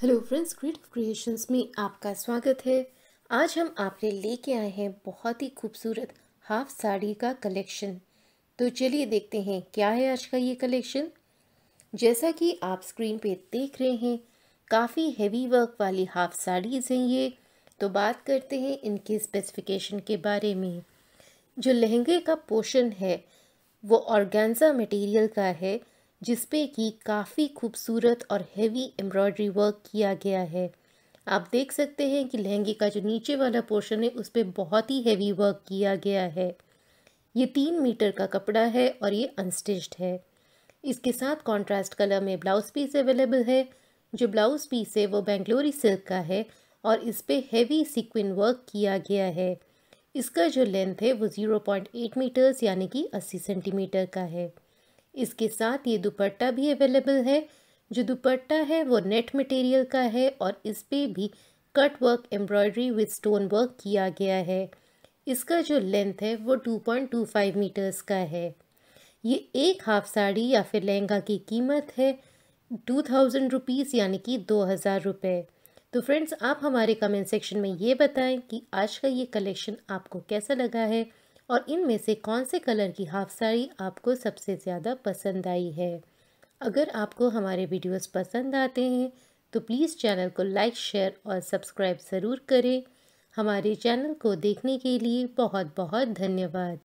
hello friends creative creations में आपका स्वागत है आज हम आपने लेके आए हैं बहुत ही खूबसूरत हाफ साड़ी का कलेक्शन तो चलिए देखते हैं क्या है आज का ये कलेक्शन जैसा कि आप स्क्रीन पे देख रहे हैं काफ़ी हेवी वर्क वाली हाफ साड़ीज़ हैं ये तो बात करते हैं इनके स्पेसिफिकेशन के बारे में जो लहंगे का पोशन है वो ऑर्गेंजा मटेरियल का है जिसपे कि काफ़ी खूबसूरत और हेवी एम्ब्रॉयडरी वर्क किया गया है आप देख सकते हैं कि लहंगे का जो नीचे वाला पोर्शन है उस पर बहुत ही हैवी वर्क किया गया है ये तीन मीटर का कपड़ा है और ये अनस्टिच्ड है इसके साथ कॉन्ट्रास्ट कलर में ब्लाउज़ पीस अवेलेबल है जो ब्लाउज़ पीस है वो बेंगलोरी सिल्क का है और इस पर हैवी सिक्विन वर्क किया गया है इसका जो लेंथ है वो ज़ीरो पॉइंट एट मीटर्स यानी कि अस्सी सेंटीमीटर का है इसके साथ ये दुपट्टा भी अवेलेबल है जो दुपट्टा है वो नेट मटेरियल का है और इस पर भी cut work embroidery with stone work किया गया है इसका जो लेंथ है वो 2.25 मीटर्स का है ये एक हाफ साड़ी या फिर लहंगा की कीमत है टू थाउजेंड रुपीज़ यानी कि दो हज़ार रुपये तो फ्रेंड्स आप हमारे कमेंट सेक्शन में ये बताएं कि आज का ये कलेक्शन आपको कैसा लगा है और इनमें से कौन से कलर की हाफ साड़ी आपको सबसे ज़्यादा पसंद आई है अगर आपको हमारे वीडियोस पसंद आते हैं तो प्लीज़ चैनल को लाइक शेयर और सब्सक्राइब ज़रूर करें हमारे चैनल को देखने के लिए बहुत बहुत धन्यवाद